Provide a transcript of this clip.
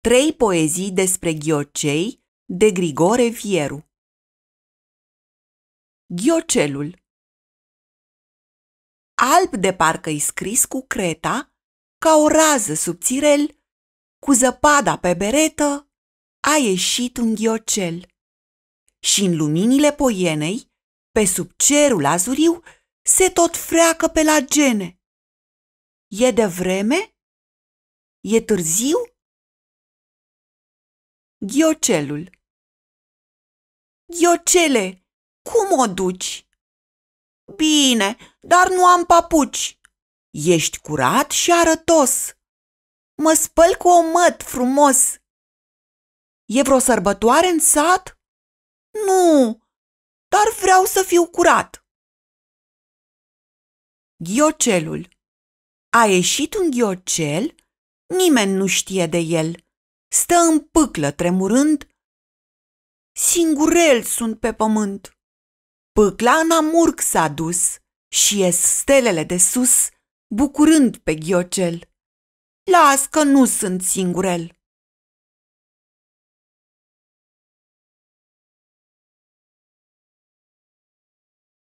Trei poezii despre ghiocei de Grigore Vieru Ghiocelul Alb de parcă-i scris cu creta, ca o rază subțirel, cu zăpada pe beretă, a ieșit un ghiocel. Și în luminile poienei, pe sub cerul azuriu, se tot freacă pe la gene. E de vreme? E târziu? Ghiocelul Ghiocele, cum o duci? Bine, dar nu am papuci. Ești curat și arătos. Mă spăl cu o măt frumos. E vreo sărbătoare în sat? Nu, dar vreau să fiu curat. Ghiocelul A ieșit un ghiocel, nimeni nu știe de el stă în pâclă tremurând, singurel sunt pe pământ. Pâcla în amurg s-a dus și ies stelele de sus, bucurând pe ghiocel. Las că nu sunt singurel.